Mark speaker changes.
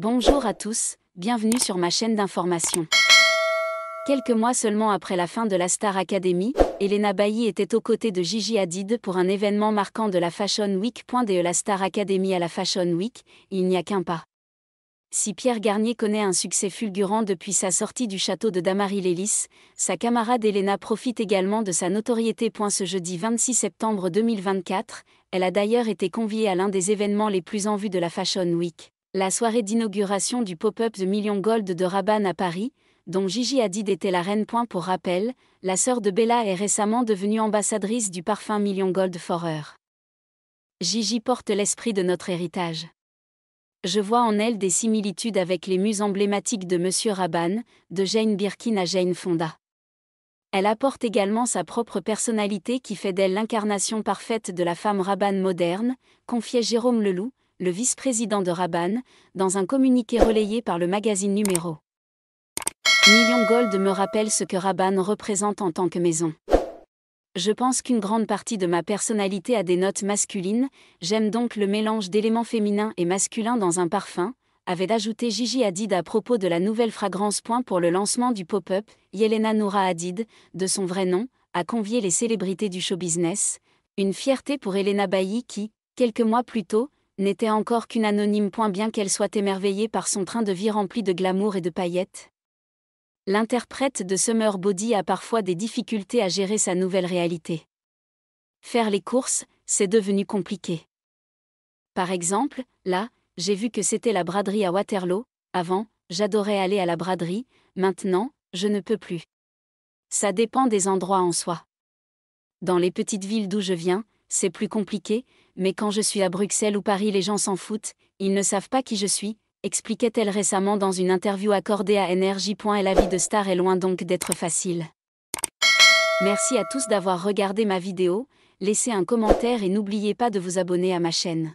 Speaker 1: Bonjour à tous, bienvenue sur ma chaîne d'information. Quelques mois seulement après la fin de la Star Academy, Elena Bailly était aux côtés de Gigi Hadid pour un événement marquant de la Fashion Week. De la Star Academy à la Fashion Week, il n'y a qu'un pas. Si Pierre Garnier connaît un succès fulgurant depuis sa sortie du château de Damary-Lélis, sa camarade Elena profite également de sa notoriété. Ce jeudi 26 septembre 2024, elle a d'ailleurs été conviée à l'un des événements les plus en vue de la Fashion Week. La soirée d'inauguration du pop-up de Million Gold de Rabanne à Paris, dont Gigi Hadid était la reine. Point pour rappel, la sœur de Bella est récemment devenue ambassadrice du parfum Million Gold Forer. Gigi porte l'esprit de notre héritage. Je vois en elle des similitudes avec les muses emblématiques de Monsieur Rabanne, de Jane Birkin à Jane Fonda. Elle apporte également sa propre personnalité qui fait d'elle l'incarnation parfaite de la femme Rabanne moderne, confiait Jérôme Leloup, le vice-président de Rabanne, dans un communiqué relayé par le magazine Numéro. Million Gold me rappelle ce que Rabanne représente en tant que maison. Je pense qu'une grande partie de ma personnalité a des notes masculines, j'aime donc le mélange d'éléments féminins et masculins dans un parfum, avait ajouté Gigi Hadid à propos de la nouvelle fragrance Point pour le lancement du pop-up, Yelena Noura Hadid, de son vrai nom, a convié les célébrités du show business, une fierté pour Elena Bailly qui, quelques mois plus tôt, n'était encore qu'une anonyme point bien qu'elle soit émerveillée par son train de vie rempli de glamour et de paillettes. L'interprète de Summer Body a parfois des difficultés à gérer sa nouvelle réalité. Faire les courses, c'est devenu compliqué. Par exemple, là, j'ai vu que c'était la braderie à Waterloo, avant, j'adorais aller à la braderie, maintenant, je ne peux plus. Ça dépend des endroits en soi. Dans les petites villes d'où je viens, c'est plus compliqué, mais quand je suis à Bruxelles ou Paris, les gens s'en foutent, ils ne savent pas qui je suis, expliquait-elle récemment dans une interview accordée à Et La vie de star est loin donc d'être facile. Merci à tous d'avoir regardé ma vidéo, laissez un commentaire et n'oubliez pas de vous abonner à ma chaîne.